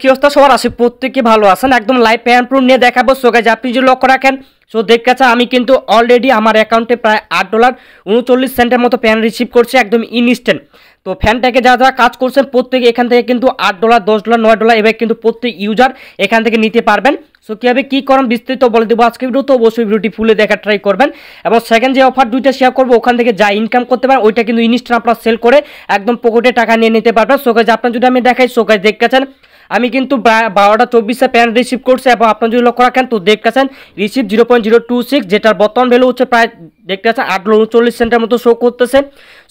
কি অবস্থা সবার আছে প্রত্যেকে ভালো আছেন একদম লাইভ প্যান প্রুফ নিয়ে দেখাবো সোগাজ আপনি যদি লক্ষ্য রাখেন সো দেখাচ্ছে আমি কিন্তু অলরেডি আমার অ্যাকাউন্টে প্রায় আট ডলার উনচল্লিশ সেন্টের মতো প্যান রিসিভ করছে একদম ইনস্ট্যান্ট তো ফ্যানটাকে যারা যারা কাজ করছেন প্রত্যেকে এখান থেকে কিন্তু আট ডলার দশ ডলার নয় ডলার এবার কিন্তু প্রত্যেক ইউজার এখান থেকে নিতে পারবেন সো কীভাবে কী করেন বিস্তারিত বলে দেবো আজকে ভিডিও তো অবশ্যই ভিডিওটি ফুলে দেখা ট্রাই করবেন এবং সেকেন্ড যে অফার দুইটা শেয়ার করবো ওখান থেকে যা ইনকাম করতে পারেন ওইটা কিন্তু ইনস্ট্যান্ট আপনার সেল করে একদম পকেটে টাকা নিয়ে নিতে পারবেন সোকাজ আপনার যদি আমি দেখাই সোকাজ দেখতে আমি কিন্তু বারোটা চব্বিশে প্যান্ট রিসিভ করছি এবং আপনার যদি লক্ষ্য রাখেন তো দেখতেছেন receive zero point zero two six যেটার বর্তমান ভ্যালু হচ্ছে প্রায় দেখতে পাচ্ছেন আট উনচল্লিশ সেন্টের মতো শো করতেছে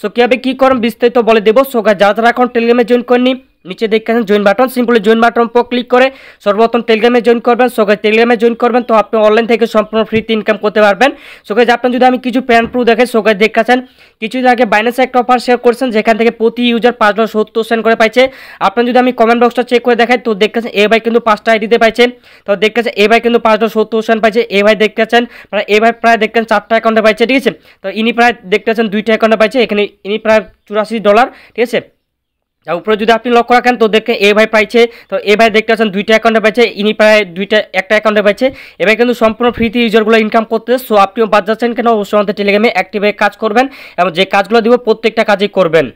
সো কীভাবে কী করেন বিস্তারিত বলে দেবো সো যারা যারা এখন টেলিগ্রামে জয়েন করেনি নিচে দেখতেছেন join button simply join button উপর ক্লিক করে সর্বপ্রথম টেলিগ্রামে জয়েন করবেন সকাল টেলিগ্রামে জয়েন করবেন তো আপনি অনলাইন থেকে সম্পূর্ণ ফ্রিতে ইনকাম করতে পারবেন সকাল আপনার যদি আমি কিছু প্যান প্রু দেখে সকাল কিছু কিছুদিন আগে বাইন্যান্সে একটা অফার শেয়ার করছেন যেখান থেকে প্রতি ইউজার পাঁচ ডলার সত্তর সেন্ট করে পাইছে আপনার যদি আমি কমেন্ট বক্সটা চেক করে দেখাই তো দেখছেন এ ভাই কিন্তু পাঁচটা আইডিতে পাইছে তো দেখছেন এ ভাই কিন্তু পাঁচ ডলার সত্তর সেন্ট পাইছে এ ভাই দেখতেছেন মানে এ ভাই প্রায় দেখছেন চারটা অ্যাকাউন্টে পাইছে ঠিক আছে তো ইনি প্রায় দেখতেছেন দুইটা অ্যাকাউন্টে পাইছে এখানে ইনি প্রায় চুরাশি ডলার ঠিক আছে উপরে যদি আপনি লক্ষ্য রাখেন তো দেখে এ ভাই পাইছে তো এ ভাই দেখতে পাচ্ছেন দুইটা অ্যাকাউন্টে পাইছে ইনি প্রায় দুইটা একটা অ্যাকাউন্টে পাইছে এবার কিন্তু সম্পূর্ণ ফ্রিতে ইউজারগুলো ইনকাম করতে সো আপনিও বাদ যাচ্ছেন কেন অবশ্যই আমাদের টেলিগ্রামে অ্যাক্টিভ কাজ করবেন এবং যে কাজগুলো দিব প্রত্যেকটা কাজই করবেন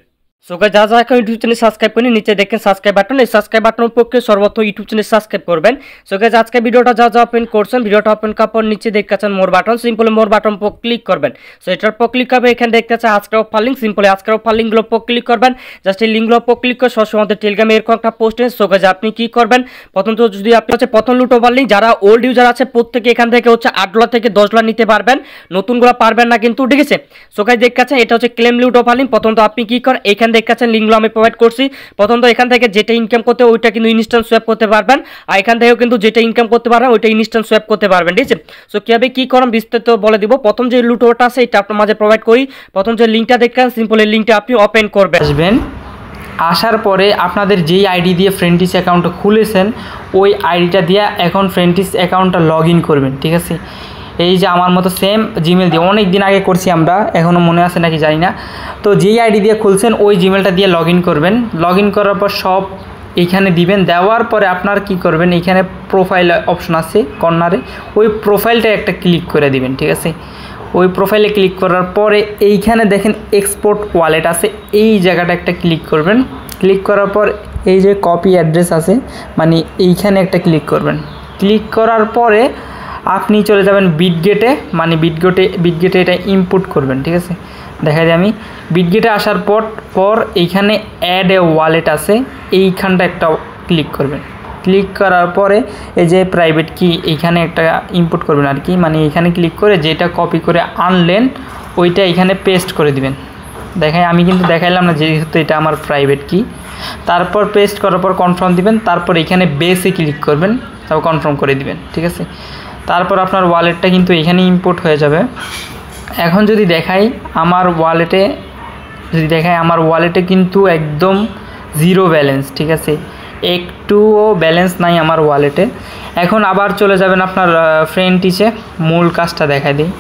সো গাইজ যা যা এখন ইউটিউব চ্যানেল সাবস্ক্রাইব করেন নিচে দেখেন সাবস্ক্রাইব বাটন এই সাবস্ক্রাইব বাটনের পক্ষে সর্বপ্রথম ইউটিউব চ্যানেল সাবস্ক্রাইব করবেন সো গাইজ আজকে ভিডিওটা যা যা ওপেন করছেন ভিডিওটা ওপেন করার পর নিচে দেখতে পাচ্ছেন more button simply more button পর ক্লিক করবেন সো এটার পর ক্লিক করবে এখানে দেখতে পাচ্ছেন আজকের অফার লিঙ্ক সিম্পলি আজকের অফার লিঙ্কগুলো পর ক্লিক করবেন জাস্ট এই লিঙ্কগুলো পর ক্লিক করে সবসময় আমাদের টেলিগ্রামে এরকম একটা পোস্ট নেই সো গাইজ আপনি কী করবেন প্রথমত যদি আপনি হচ্ছে প্রথম লুট ওভার লিঙ্ক যারা ওল্ড ইউজার আছে প্রত্যেকে এখান থেকে হচ্ছে আট ডলার থেকে দশ ডলার নিতে পারবেন নতুনগুলো পারবেন না কিন্তু ঠিক আছে সো গাইজ দেখতে পাচ্ছেন এটা হচ্ছে ক্লেম লুট ওভার লিঙ্ক প্রথম তো আপনি কী করেন এখান দেখতেছেন লিঙ্কগুলো আমি প্রোভাইড করছি প্রথমত এখান থেকে যেটা ইনকাম করতে ওইটা কিন্তু ইনস্ট্যান্ট সোয়াপ করতে পারবেন আর এখান থেকেও কিন্তু যেটা ইনকাম করতে পারবেন ওইটা ইনস্ট্যান্ট সোয়াপ করতে পারবেন ঠিক আছে সো কীভাবে কী করেন বিস্তারিত বলে দিব প্রথম যে লুটোটা আছে এটা আপনার মাঝে প্রোভাইড করি প্রথম যে লিঙ্কটা দেখবেন সিম্পল এই লিঙ্কটা আপনি ওপেন করবেন আসবেন আসার পরে আপনাদের যেই আইডি দিয়ে ফ্রেন্ডিস অ্যাকাউন্টটা খুলেছেন ওই আইডিটা দিয়ে এখন ফ্রেন্ডিস অ্যাকাউন্টটা লগ করবেন ঠিক আছে এই যে আমার মতো সেম জিমেল দিয়ে অনেক দিন আগে করছি আমরা এখনও মনে আছে নাকি জানি না তো যেই আইডি দিয়ে খুলছেন ওই জিমেলটা দিয়ে লগ করবেন লগ করার পর সব এইখানে দিবেন দেওয়ার পরে আপনার কি করবেন এইখানে প্রোফাইল অপশন আছে কর্নারে ওই প্রোফাইলটা একটা ক্লিক করে দিবেন ঠিক আছে ওই প্রোফাইলে ক্লিক করার পরে এইখানে দেখেন এক্সপোর্ট ওয়ালেট আছে এই জায়গাটা একটা ক্লিক করবেন ক্লিক করার পর এই যে কপি অ্যাড্রেস আছে মানে এইখানে একটা ক্লিক করবেন ক্লিক করার পরে আপনি চলে যাবেন বিট গেটে মানে বিট গেটে গেটে এটা ইনপুট করবেন ঠিক আছে দেখা যায় আমি বিটগেটে আসার পর পর এইখানে অ্যাড এ ওয়ালেট আছে এইখানটা একটা ক্লিক করবেন ক্লিক করার পরে এই যে প্রাইভেট কি এইখানে একটা ইনপুট করবেন আর কি মানে এইখানে ক্লিক করে যেটা কপি করে আনলেন ওইটা এখানে পেস্ট করে দিবেন দেখায় আমি কিন্তু দেখাইলাম না যেহেতু এটা আমার প্রাইভেট কি তারপর পেস্ট করার পর কনফার্ম দিবেন তারপর এখানে বেসে ক্লিক করবেন তারপর কনফার্ম করে দিবেন ঠিক আছে তারপর আপনার ওয়ালেটটা কিন্তু এখানে ইম্পোর্ট হয়ে যাবে এখন যদি দেখাই আমার ওয়ালেটে যদি দেখাই আমার ওয়ালেটে কিন্তু একদম জিরো ব্যালেন্স ঠিক আছে একটুও ব্যালেন্স নাই আমার ওয়ালেটে এখন আবার চলে যাবেন আপনার ফ্রেন্ড টিচে মূল কাজটা দেখায় দিই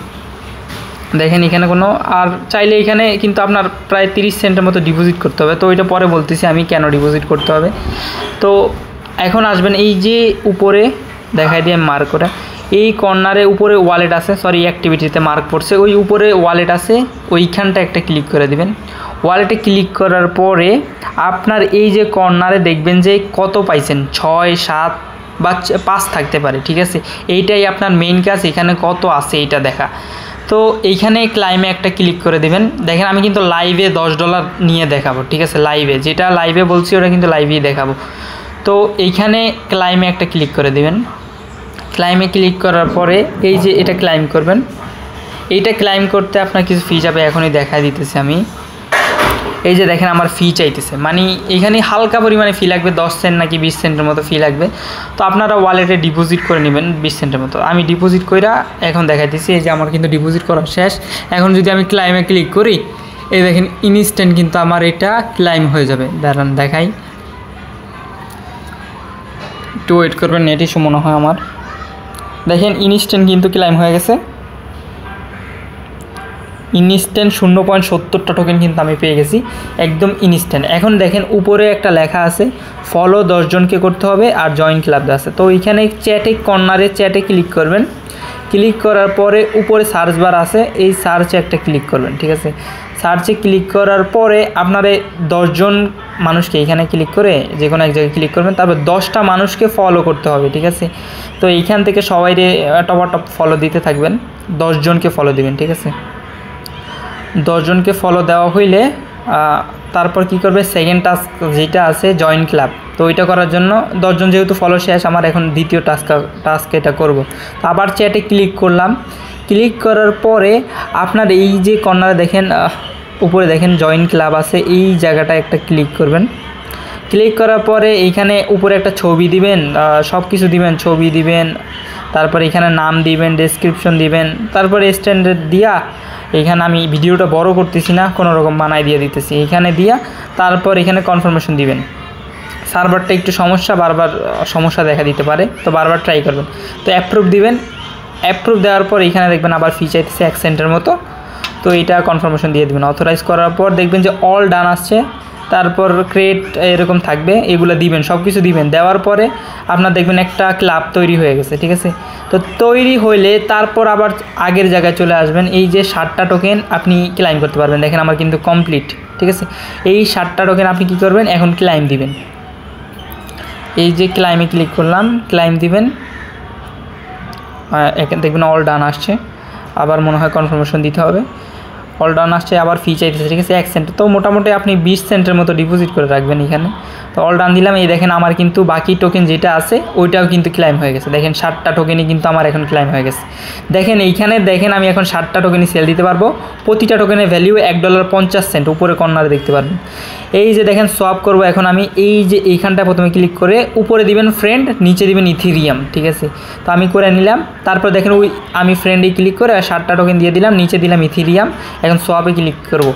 দেখেন এখানে কোনো আর চাইলে এখানে কিন্তু আপনার প্রায় তিরিশ সেন্টের মতো ডিপোজিট করতে হবে তো ওইটা পরে বলতেছি আমি কেন ডিপোজিট করতে হবে তো এখন আসবেন এই যে উপরে দেখাই দিয়ে মার্ক করে এই কর্নারে উপরে ওয়ালেট আছে সরি অ্যাক্টিভিটিতে মার্ক পড়ছে ওই উপরে ওয়ালেট আছে ওইখানটা একটা ক্লিক করে দিবেন ওয়ালেটে ক্লিক করার পরে আপনার এই যে কর্নারে দেখবেন যে কত পাইছেন ছয় সাত বা পাঁচ থাকতে পারে ঠিক আছে এইটাই আপনার মেইন কাজ এখানে কত আছে এইটা দেখা তো এইখানে ক্লাইমে একটা ক্লিক করে দেবেন দেখেন আমি কিন্তু লাইভে দশ ডলার নিয়ে দেখাবো ঠিক আছে লাইভে যেটা লাইভে বলছি ওটা কিন্তু লাইভেই দেখাবো তো এইখানে ক্লাইমে একটা ক্লিক করে দেবেন ক্লাইমে ক্লিক করার পরে এই যে এটা ক্লাইম করবেন এইটা ক্লাইম করতে আপনার কিছু ফি যাবে এখনই দেখা দিতেছে আমি এই যে দেখেন আমার ফি চাইতেছে মানে এখানে হালকা পরিমাণে ফি লাগবে দশ সেন্ট নাকি বিশ সেন্টের মতো ফি লাগবে তো আপনারা ওয়ালেটে ডিপোজিট করে নেবেন বিশ সেন্টের মতো আমি ডিপোজিট কইরা এখন দেখা দিচ্ছি এই যে আমার কিন্তু ডিপোজিট করা শেষ এখন যদি আমি ক্লাইমে ক্লিক করি এই দেখেন ইনস্ট্যান্ট কিন্তু আমার এটা ক্লাইম হয়ে যাবে দাঁড়ান দেখাই একটু ওয়েট করবেন এটি ইস্যু মনে হয় আমার দেখেন ইনস্ট্যান্ট কিন্তু ক্লাইম হয়ে গেছে ইনস্ট্যান্ট শূন্য পয়েন্ট সত্তরটা টোকেন কিন্তু আমি পেয়ে গেছি একদম ইনস্ট্যান্ট এখন দেখেন উপরে একটা লেখা আছে ফলো দশজনকে করতে হবে আর জয়েন ক্লাব আছে তো এইখানে চ্যাটে কর্নারে চ্যাটে ক্লিক করবেন ক্লিক করার পরে উপরে সার্চ বার আছে এই সার্চে একটা ক্লিক করবেন ঠিক আছে সার্চে ক্লিক করার পরে আপনারা দশজন মানুষকে এখানে ক্লিক করে যে কোনো এক জায়গায় ক্লিক করবেন তারপর দশটা মানুষকে ফলো করতে হবে ঠিক আছে তো এইখান থেকে সবাই টপ টপ ফলো দিতে থাকবেন দশজনকে ফলো দিবেন ঠিক আছে দশজনকে ফলো দেওয়া হইলে তারপর কি করবে সেকেন্ড টাস্ক যেটা আছে জয়েন ক্লাব তো ওইটা করার জন্য দশজন যেহেতু ফলো শেষ আমার এখন দ্বিতীয় টাস্ক টাস্ক এটা করব তো আবার চ্যাটে ক্লিক করলাম ক্লিক করার পরে আপনার এই যে কর্নারে দেখেন উপরে দেখেন জয়েন ক্লাব আছে এই জায়গাটা একটা ক্লিক করবেন ক্লিক করার পরে এইখানে উপরে একটা ছবি দিবেন সব কিছু দিবেন ছবি দিবেন তারপর এখানে নাম দিবেন ডেসক্রিপশন দিবেন তারপরে স্ট্যান্ডার্ড দিয়া এখানে আমি ভিডিওটা বড় করতেছি না কোনো রকম মানায় দিয়ে দিতেছি এখানে দিয়া তারপর এখানে কনফার্মেশন দিবেন সার্ভারটা একটু সমস্যা বারবার সমস্যা দেখা দিতে পারে তো বারবার ট্রাই করবেন তো অ্যাপ্রুভ দিবেন অ্যাপ্রুভ দেওয়ার পর এখানে দেখবেন আবার ফি চাইতেছে এক সেন্টের মতো তো এটা কনফার্মেশন দিয়ে দেবেন অথরাইজ করার পর দেখবেন যে অল ডান আসছে তারপর ক্রেট এরকম থাকবে এগুলো দিবেন সব কিছু দিবেন দেওয়ার পরে আপনার দেখবেন একটা ক্লাব তৈরি হয়ে গেছে ঠিক আছে তো তৈরি হইলে তারপর আবার আগের জায়গায় চলে আসবেন এই যে ষাটটা টোকেন আপনি ক্লাইম করতে পারবেন দেখেন আমার কিন্তু কমপ্লিট ঠিক আছে এই ষাটটা টোকেন আপনি কি করবেন এখন ক্লাইম দিবেন এই যে ক্লাইমে ক্লিক করলাম ক্লাইম দিবেন দেখবেন অল ডান আসছে আবার মনে হয় কনফার্মেশন দিতে হবে অল ডাউন আসছে আবার ফি চাইতেছে ঠিক আছে এক সেন্ট তো মোটামুটি আপনি বিশ সেন্টের মতো ডিপোজিট করে রাখবেন এখানে তো অল ডাউন দিলাম এই দেখেন আমার কিন্তু বাকি টোকেন যেটা আছে ওইটাও কিন্তু ক্লাইম হয়ে গেছে দেখেন ষাটটা টোকেনই কিন্তু আমার এখন ক্লাইম হয়ে গেছে দেখেন এইখানে দেখেন আমি এখন ষাটটা টোকেনই সেল দিতে পারবো প্রতিটা টোকেনের ভ্যালিউ এক ডলার পঞ্চাশ সেন্ট উপরে কর্নারে দেখতে পারবেন এই যে দেখেন সোয়াপ করবো এখন আমি এই যে এইখানটা প্রথমে ক্লিক করে উপরে দিবেন ফ্রেন্ড নিচে দিবেন ইথিরিয়াম ঠিক আছে তো আমি করে নিলাম তারপর দেখেন ওই আমি ফ্রেন্ডেই ক্লিক করে ষাটটা টোকেন দিয়ে দিলাম নিচে দিলাম ইথিরিয়াম এখন সবে ক্লিক করব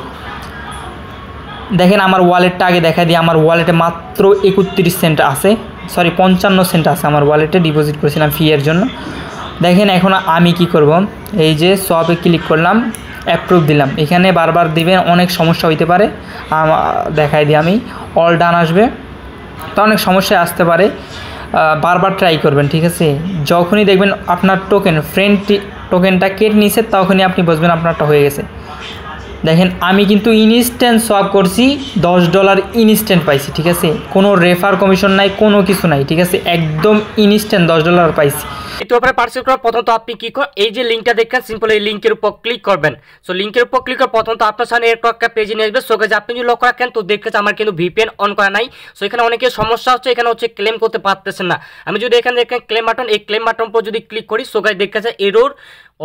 দেখেন আমার ওয়ালেটটা আগে দেখা দিই আমার ওয়ালেটে মাত্র একত্রিশ সেন্ট আছে সরি পঞ্চান্ন সেন্ট আছে আমার ওয়ালেটে ডিপোজিট করেছিলাম ফিয়ের জন্য দেখেন এখন আমি কি করব এই যে সবে ক্লিক করলাম অ্যাপ্রুভ দিলাম এখানে বারবার দিবেন অনেক সমস্যা হইতে পারে দেখাই দিই আমি অল ডান আসবে তো অনেক সমস্যায় আসতে পারে বারবার ট্রাই করবেন ঠিক আছে যখনই দেখবেন আপনার টোকেন ফ্রেন্ড টোকেনটা কেটে নিয়েছে তখনই আপনি বুঝবেন আপনারটা হয়ে গেছে দেখেন আমি কিন্তু ইনস্ট্যান্ট সোয়াপ করছি 10 ডলার ইনস্ট্যান্ট পাইছি ঠিক আছে কোনো রেফার কমিশন নাই কোনো কিছু নাই ঠিক আছে একদম ইনস্ট্যান্ট 10 ডলার পাইছি একটু উপরে পার্সেল করার প্রথমত আপনি কি করেন এই যে লিঙ্কটা দেখেন সিম্পল এই লিঙ্কের উপর ক্লিক করবেন সো লিঙ্কের উপর ক্লিক করার প্রথমত আপনার সামনে এরকম একটা পেজে নিয়ে আসবে সোকে আপনি যদি লক্ষ্য রাখেন তো দেখতে আমার কিন্তু ভিপিএন অন করা নাই সো এখানে অনেকের সমস্যা হচ্ছে এখানে হচ্ছে ক্লেম করতে পারতেছেন না আমি যদি এখানে দেখেন ক্লেম বাটন এই ক্লেম বাটন উপর যদি ক্লিক করি সোকে কাজ দেখতে এরোর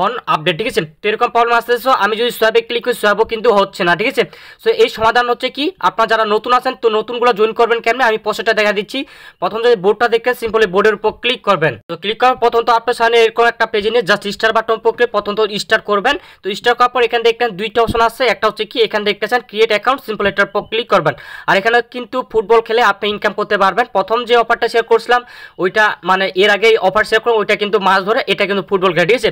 অন আপডেট ঠিক আছে তো এরকম প্রবলেম আসতে সো আমি যদি সোয়াবে ক্লিক করি সোয়াবও কিন্তু হচ্ছে না ঠিক আছে সো এই সমাধান হচ্ছে কি আপনারা যারা নতুন আছেন তো নতুনগুলো জয়েন করবেন কেমন আমি পোস্টটা দেখা দিচ্ছি প্রথম যদি বোর্ডটা দেখেন সিম্পলি বোর্ডের উপর ক্লিক করবেন তো ক্লিক করার প্রথম তো আপনার সামনে এরকম একটা পেজে নিয়ে জাস্ট স্টার বাটন পক্ষে প্রথম তো স্টার করবেন তো স্টার করার পর এখানে দেখবেন দুইটা অপশন আছে একটা হচ্ছে কি এখানে দেখতেছেন ক্রিয়েট অ্যাকাউন্ট সিম্পল এটার উপর ক্লিক করবেন আর এখানে কিন্তু ফুটবল খেলে আপনি ইনকাম করতে পারবেন প্রথম যে অফারটা শেয়ার করছিলাম ওইটা মানে এর আগে অফার শেয়ার করলাম ওইটা কিন্তু মাছ ধরে এটা কিন্তু ফুটবল খেলে ঠিক আছে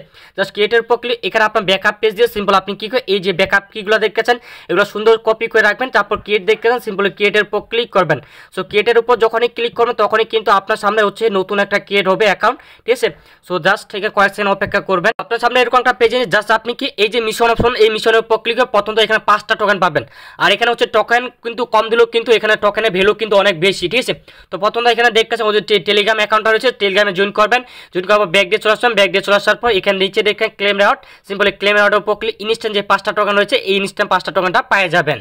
জাস্ট ক্রিয়েটের উপর ক্লিক এখানে আপনার ব্যাকআপ পেজ দিয়ে সিম্পল আপনি কী করে এই যে ব্যাকআপ কীগুলো দেখতেছেন এগুলো সুন্দর কপি করে রাখবেন তারপর ক্রিয়েট দেখেছেন সিম্পল ক্রিয়েটের উপর ক্লিক করবেন সো ক্রিয়েটের উপর যখনই ক্লিক করবেন তখনই কিন্তু আপনার সামনে হচ্ছে নতুন একটা ক্রিয়েট হবে অ্যাকাউন্ট ঠিক আছে সো জাস্ট থেকে কয়েক সেকেন্ড অপেক্ষা করবেন আপনার সামনে এরকম একটা পেজে জাস্ট আপনি কি এই যে মিশন অপশন এই মিশনের উপর ক্লিক করে প্রথমত এখানে পাঁচটা টোকেন পাবেন আর এখানে হচ্ছে টোকেন কিন্তু কম দিলেও কিন্তু এখানে টোকেনের ভ্যালু কিন্তু অনেক বেশি ঠিক আছে তো প্রথমত এখানে দেখতেছেন ওদের টেলিগ্রাম অ্যাকাউন্টটা রয়েছে টেলিগ্রামে জয়েন করবেন জয়েন করার পর ব্যাগ দিয়ে চলে আসবেন ব্যাগ দিয়ে চলে আসার পর এখানে নিচে দেখ এখানে ক্লেম রাউট সিম্পলি ক্লেম রাউটের উপর ক্লিক ইনস্ট্যান্ট যে পাঁচটা টোকেন রয়েছে এই ইনস্ট্যান্ট পাঁচটা টোকেনটা পেয়ে যাবেন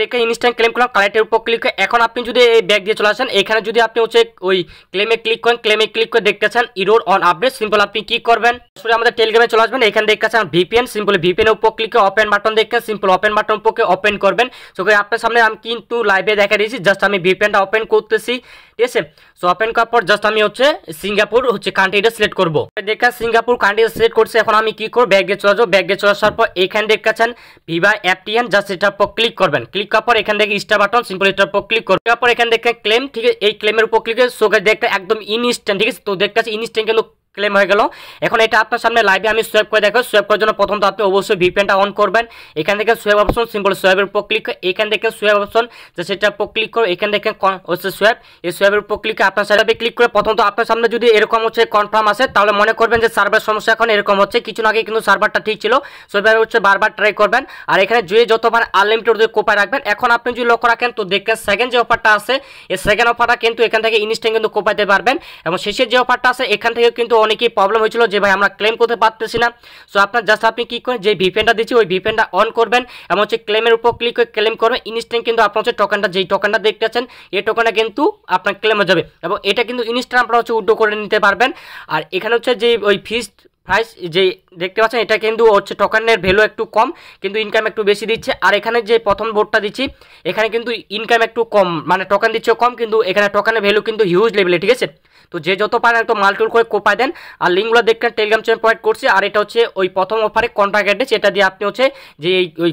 দেখে ইনস্ট্যান্ট ক্লেম করলাম কালেক্টের উপর ক্লিক করে এখন আপনি যদি এই ব্যাগ দিয়ে চলে আসেন এখানে যদি আপনি হচ্ছে ওই ক্লেমে ক্লিক করেন ক্লেমে ক্লিক করে দেখতে চান ইরোর অন আপডেট সিম্পল আপনি কি করবেন সরি আমাদের টেলিগ্রামে চলে আসবেন এখানে চান ভিপিএন সিম্পল ভিপিএনের উপর ক্লিক করে ওপেন বাটন দেখেন সিম্পল ওপেন বাটন উপরকে ওপেন করবেন সো আপনার সামনে আমি কিন্তু লাইভে দেখা দিয়েছি জাস্ট আমি ভিপিএনটা ওপেন করতেছি ঠিক আছে সো ওপেন করার পর জাস্ট আমি হচ্ছে সিঙ্গাপুর হচ্ছে কান্ট্রিটা সিলেক্ট করবো দেখা সিঙ্গাপুর কান্ট্রিটা সিলেক্ট করছে এখন আমি কি করবো ব্যাগে চলে যাবো ব্যাগে চলে আসার পর এখানে চান ভিভা অ্যাপটিএন জাস্ট এটার উপর ক্লিক করবেন ক্লিক টিপকা পর এখান থেকে স্টার বাটন সিম্পল স্টার উপর ক্লিক করো তারপর এখানে থেকে ক্লেম ঠিক আছে এই ক্লেমের উপর ক্লিক করে সো দেখতে একদম ইনস্ট্যান্ট ঠিক আছে তো দেখতে ইনস্ট্যান্ট কিন্তু ক্লেম হয়ে গেল এখন এটা আপনার সামনে লাইভে আমি সোয়েব করে দেখো সোয়েব করার জন্য প্রথমত আপনি অবশ্যই ভিপিএনটা অন করবেন এখান থেকে সোয়েব অপশন সিম্পল সোয়েবের উপর ক্লিক এখান থেকে সোয়েব অপশন যে সেটার উপর ক্লিক করো এখান থেকে হচ্ছে সোয়েব এই সোয়েবের উপর ক্লিক আপনার সাইডে ক্লিক করে প্রথমত আপনার সামনে যদি এরকম হচ্ছে কনফার্ম আসে তাহলে মনে করবেন যে সার্ভার সমস্যা এখন এরকম হচ্ছে কিছু আগে কিন্তু সার্ভারটা ঠিক ছিল সোয়েবের হচ্ছে বারবার ট্রাই করবেন আর এখানে যে যতবার আনলিমিটেড যদি কোপায় রাখবেন এখন আপনি যদি লক্ষ্য রাখেন তো দেখবেন সেকেন্ড যে অফারটা আছে এই সেকেন্ড অফারটা কিন্তু এখান থেকে ইনস্ট্যান্ট কিন্তু কোপাইতে পারবেন এবং শেষের যে অফারটা আছে এখান থেকে কিন্তু অনেকেই প্রবলেম হয়েছিল যে ভাই আমরা ক্লেম করতে পারতেছি না সো আপনার জাস্ট আপনি কী করেন যে ভিপেনটা দিচ্ছি ওই ভিপেনটা অন করবেন এবং হচ্ছে ক্লেমের উপর ক্লিক করে ক্লেম করবেন ইনস্ট্যান্ট কিন্তু আপনার হচ্ছে টোকেনটা যেই টোকেনটা দেখতে আছেন এই টোকেনটা কিন্তু আপনার ক্লেম হয়ে যাবে এবং এটা কিন্তু ইনস্ট্যান্ট আপনারা হচ্ছে উড্ডো করে নিতে পারবেন আর এখানে হচ্ছে যে ওই ফিস্ট প্রাইস যে দেখতে পাচ্ছেন এটা কিন্তু হচ্ছে টোকানের ভ্যালু একটু কম কিন্তু ইনকাম একটু বেশি দিচ্ছে আর এখানে যে প্রথম বোর্ডটা দিচ্ছি এখানে কিন্তু ইনকাম একটু কম মানে টোকান দিচ্ছে কম কিন্তু এখানে টোকানের ভ্যালু কিন্তু হিউজ লেভেলে ঠিক আছে তো যে যত পারেন একটু টুল করে কোপায় দেন আর লিঙ্কগুলো দেখবেন টেলিগ্রাম চ্যানেল প্রোভাইড করছি আর এটা হচ্ছে ওই প্রথম অফারে কন্ট্রাক্ট অ্যাড্রেস এটা দিয়ে আপনি হচ্ছে যে এই ওই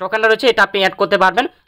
টোকানটা রয়েছে এটা আপনি অ্যাড করতে পারবেন